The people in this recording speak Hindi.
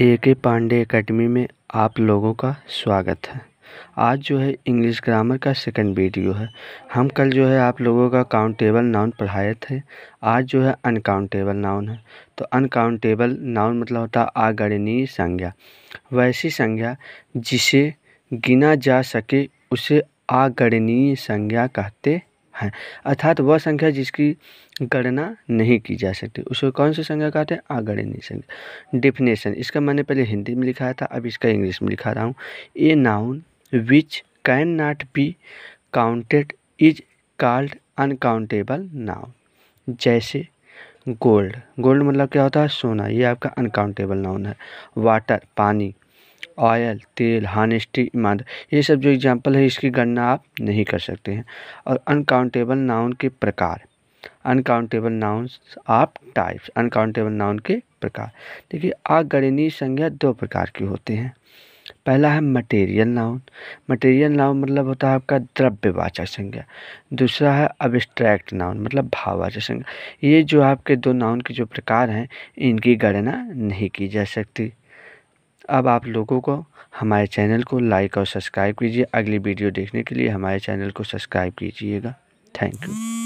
ए के पांडे एकेडमी में आप लोगों का स्वागत है आज जो है इंग्लिश ग्रामर का सेकंड वीडियो है हम कल जो है आप लोगों का काउंटेबल नाउन पढ़ाए थे आज जो है अनकाउंटेबल नाउन है तो अनकाउंटेबल नाउन मतलब होता है आगणनीय संज्ञा वैसी संज्ञा जिसे गिना जा सके उसे आगणनीय संज्ञा कहते है अर्थात वह संख्या जिसकी गणना नहीं की जा सकती उसको कौन सी संख्या कहते हैं अगणनीय संख्या डिफिनेशन इसका मैंने पहले हिंदी में लिखा था अब इसका इंग्लिश में लिखा रहा हूँ a noun which can not be counted is called uncountable noun जैसे गोल्ड गोल्ड मतलब क्या होता है सोना ये आपका अनकाउंटेबल नाउन है वाटर पानी ऑयल तेल हानिस्टी ईमानदार ये सब जो एग्जाम्पल है इसकी गणना आप नहीं कर सकते हैं और अनकाउंटेबल नाउन के प्रकार अनकाउंटेबल नाउन आप टाइप्स अनकाउंटेबल नाउन के प्रकार देखिए अगणनीय संज्ञा दो प्रकार की होती हैं पहला है मटेरियल नाउन मटेरियल नाउन मतलब होता है आपका द्रव्यवाचक संज्ञा दूसरा है अब्स्ट्रैक्ट नाउन मतलब भाववाचक संज्ञा ये जो आपके दो नाउन के जो प्रकार हैं इनकी गणना नहीं की जा सकती अब आप लोगों को हमारे चैनल को लाइक और सब्सक्राइब कीजिए अगली वीडियो देखने के लिए हमारे चैनल को सब्सक्राइब कीजिएगा थैंक यू